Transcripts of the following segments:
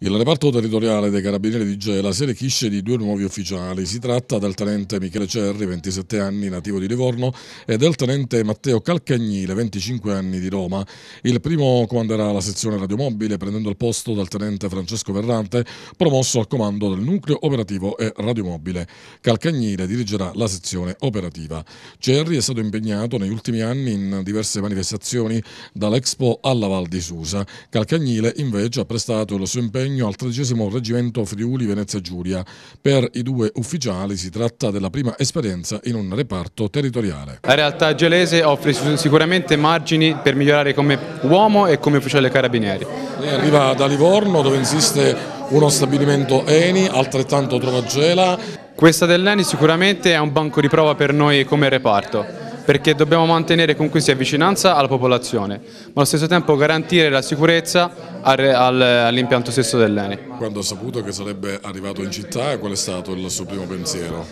Il reparto territoriale dei Carabinieri di Gela si arricchisce di due nuovi ufficiali. Si tratta del tenente Michele Cerri, 27 anni, nativo di Livorno, e del tenente Matteo Calcagnile, 25 anni, di Roma. Il primo comanderà la sezione radiomobile, prendendo il posto dal tenente Francesco Verrante, promosso al comando del nucleo operativo e radiomobile. Calcagnile dirigerà la sezione operativa. Cerri è stato impegnato negli ultimi anni in diverse manifestazioni dall'Expo alla Val di Susa. Calcagnile invece ha prestato il suo impegno assegno al tredicesimo reggimento Friuli Venezia Giulia. Per i due ufficiali si tratta della prima esperienza in un reparto territoriale. La realtà gelese offre sicuramente margini per migliorare come uomo e come ufficiale carabinieri. Lei arriva da Livorno dove insiste uno stabilimento Eni, altrettanto Trovagela. Questa dell'Eni sicuramente è un banco di prova per noi come reparto perché dobbiamo mantenere comunque sia vicinanza alla popolazione, ma allo stesso tempo garantire la sicurezza all'impianto stesso dell'ENI. Quando ha saputo che sarebbe arrivato in città, qual è stato il suo primo pensiero?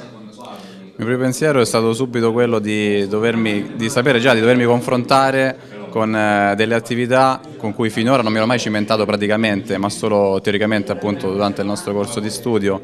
Il mio primo pensiero è stato subito quello di, dovermi, di sapere già di dovermi confrontare con eh, delle attività con cui finora non mi ero mai cimentato praticamente, ma solo teoricamente appunto durante il nostro corso di studio.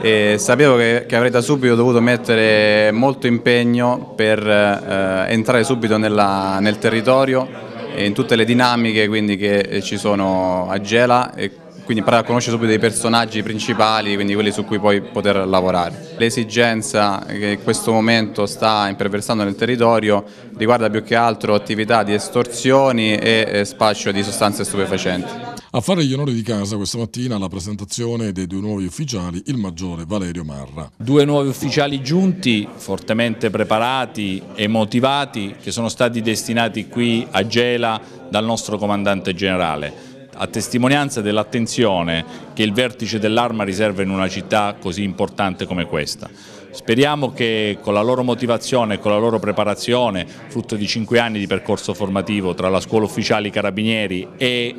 E sapevo che, che avrei da subito dovuto mettere molto impegno per eh, eh entrare subito nella, nel territorio in tutte le dinamiche quindi, che eh, ci sono a Gela e quindi imparare a conoscere subito i personaggi principali, quindi quelli su cui poi poter lavorare. L'esigenza che in questo momento sta imperversando nel territorio riguarda più che altro attività di estorsioni e eh, spaccio di sostanze stupefacenti. A fare gli onori di casa questa mattina la presentazione dei due nuovi ufficiali, il maggiore Valerio Marra. Due nuovi ufficiali giunti, fortemente preparati e motivati, che sono stati destinati qui a Gela dal nostro comandante generale a testimonianza dell'attenzione che il vertice dell'arma riserva in una città così importante come questa. Speriamo che con la loro motivazione e con la loro preparazione, frutto di cinque anni di percorso formativo tra la scuola ufficiali carabinieri e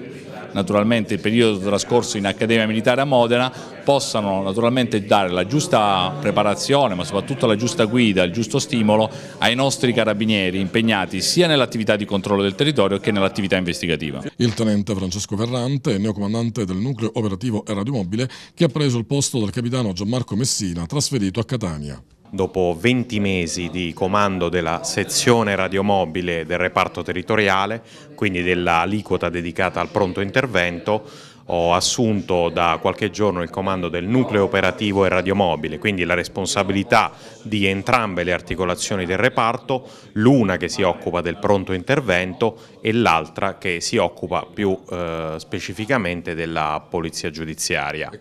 naturalmente il periodo trascorso in Accademia Militare a Modena possano naturalmente dare la giusta preparazione ma soprattutto la giusta guida, il giusto stimolo ai nostri carabinieri impegnati sia nell'attività di controllo del territorio che nell'attività investigativa. Il tenente Francesco Verrante, neocomandante del nucleo operativo e radiomobile che ha preso il posto del capitano Gianmarco Messina trasferito a Catania dopo 20 mesi di comando della sezione radiomobile del reparto territoriale, quindi dell'aliquota dedicata al pronto intervento, ho assunto da qualche giorno il comando del nucleo operativo e radiomobile, quindi la responsabilità di entrambe le articolazioni del reparto, l'una che si occupa del pronto intervento e l'altra che si occupa più eh, specificamente della polizia giudiziaria.